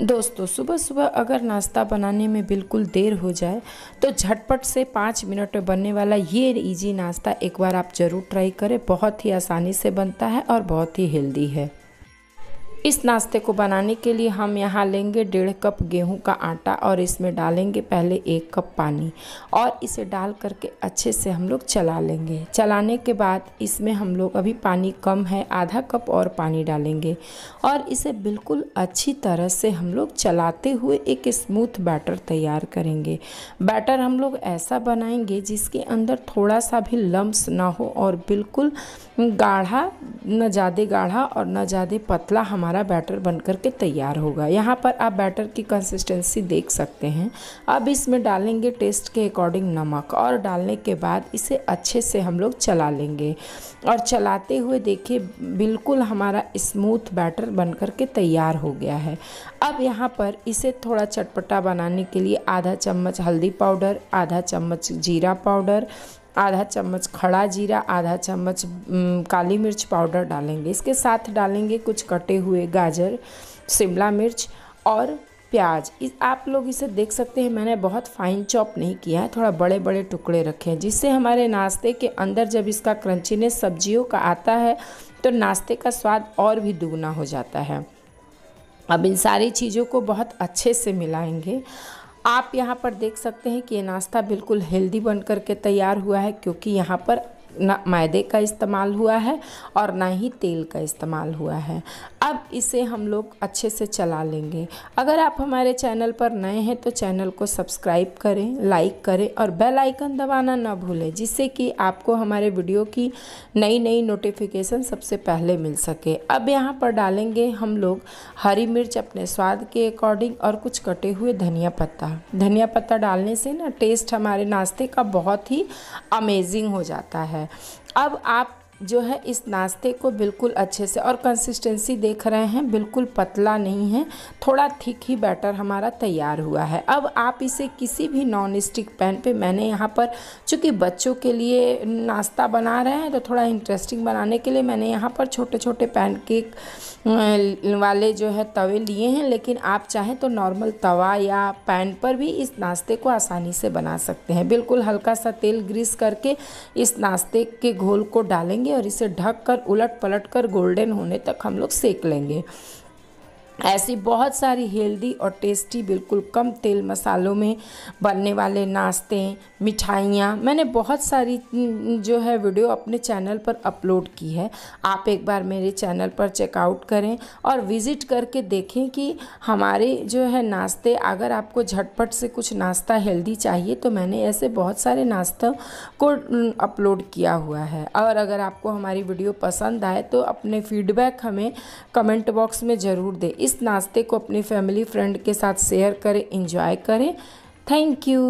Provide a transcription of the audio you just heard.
दोस्तों सुबह सुबह अगर नाश्ता बनाने में बिल्कुल देर हो जाए तो झटपट से पाँच मिनट में बनने वाला ये इजी नाश्ता एक बार आप ज़रूर ट्राई करें बहुत ही आसानी से बनता है और बहुत ही हेल्दी है इस नाश्ते को बनाने के लिए हम यहाँ लेंगे डेढ़ कप गेहूं का आटा और इसमें डालेंगे पहले एक कप पानी और इसे डाल करके अच्छे से हम लोग चला लेंगे चलाने के बाद इसमें हम लोग अभी पानी कम है आधा कप और पानी डालेंगे और इसे बिल्कुल अच्छी तरह से हम लोग चलाते हुए एक स्मूथ बैटर तैयार करेंगे बैटर हम लोग ऐसा बनाएंगे जिसके अंदर थोड़ा सा भी लम्ब ना हो और बिल्कुल गाढ़ा न ज़्यादा गाढ़ा और न ज़्यादा पतला हमारा हमारा बैटर बन कर के तैयार होगा यहाँ पर आप बैटर की कंसिस्टेंसी देख सकते हैं अब इसमें डालेंगे टेस्ट के अकॉर्डिंग नमक और डालने के बाद इसे अच्छे से हम लोग चला लेंगे और चलाते हुए देखिए बिल्कुल हमारा स्मूथ बैटर बन कर के तैयार हो गया है अब यहाँ पर इसे थोड़ा चटपटा बनाने के लिए आधा चम्मच हल्दी पाउडर आधा चम्मच जीरा पाउडर आधा चम्मच खड़ा जीरा आधा चम्मच काली मिर्च पाउडर डालेंगे इसके साथ डालेंगे कुछ कटे हुए गाजर शिमला मिर्च और प्याज इस आप लोग इसे देख सकते हैं मैंने बहुत फाइन चॉप नहीं किया है थोड़ा बड़े बड़े टुकड़े रखे हैं जिससे हमारे नाश्ते के अंदर जब इसका क्रंचीनेस सब्जियों का आता है तो नाश्ते का स्वाद और भी दुगना हो जाता है अब इन सारी चीज़ों को बहुत अच्छे से मिलाएंगे आप यहाँ पर देख सकते हैं कि ये नाश्ता बिल्कुल हेल्दी बन कर के तैयार हुआ है क्योंकि यहाँ पर ना मैदे का इस्तेमाल हुआ है और ना ही तेल का इस्तेमाल हुआ है अब इसे हम लोग अच्छे से चला लेंगे अगर आप हमारे चैनल पर नए हैं तो चैनल को सब्सक्राइब करें लाइक करें और बेल आइकन दबाना ना भूलें जिससे कि आपको हमारे वीडियो की नई नई नोटिफिकेशन सबसे पहले मिल सके अब यहाँ पर डालेंगे हम लोग हरी मिर्च अपने स्वाद के अकॉर्डिंग और कुछ कटे हुए धनिया पत्ता धनिया पत्ता डालने से ना टेस्ट हमारे नाश्ते का बहुत ही अमेजिंग हो जाता है अब आप जो है इस नाश्ते को बिल्कुल अच्छे से और कंसिस्टेंसी देख रहे हैं बिल्कुल पतला नहीं है थोड़ा थिक ही बैटर हमारा तैयार हुआ है अब आप इसे किसी भी नॉन स्टिक पैन पे मैंने यहाँ पर चूँकि बच्चों के लिए नाश्ता बना रहे हैं तो थोड़ा इंटरेस्टिंग बनाने के लिए मैंने यहाँ पर छोटे छोटे पैन केक वाले जो है तवे लिए हैं लेकिन आप चाहें तो नॉर्मल तवा या पैन पर भी इस नाश्ते को आसानी से बना सकते हैं बिल्कुल हल्का सा तेल ग्रीस करके इस नाश्ते के घोल को डालेंगे और इसे ढक कर उलट पलट कर गोल्डन होने तक हम लोग सेक लेंगे ऐसी बहुत सारी हेल्दी और टेस्टी बिल्कुल कम तेल मसालों में बनने वाले नाश्ते मिठाइयाँ मैंने बहुत सारी जो है वीडियो अपने चैनल पर अपलोड की है आप एक बार मेरे चैनल पर चेकआउट करें और विज़िट करके देखें कि हमारे जो है नाश्ते अगर आपको झटपट से कुछ नाश्ता हेल्दी चाहिए तो मैंने ऐसे बहुत सारे नाश्तों को अपलोड किया हुआ है और अगर आपको हमारी वीडियो पसंद आए तो अपने फीडबैक हमें कमेंट बॉक्स में ज़रूर दें इस नाश्ते को अपनी फैमिली फ्रेंड के साथ शेयर करें इंजॉय करें थैंक यू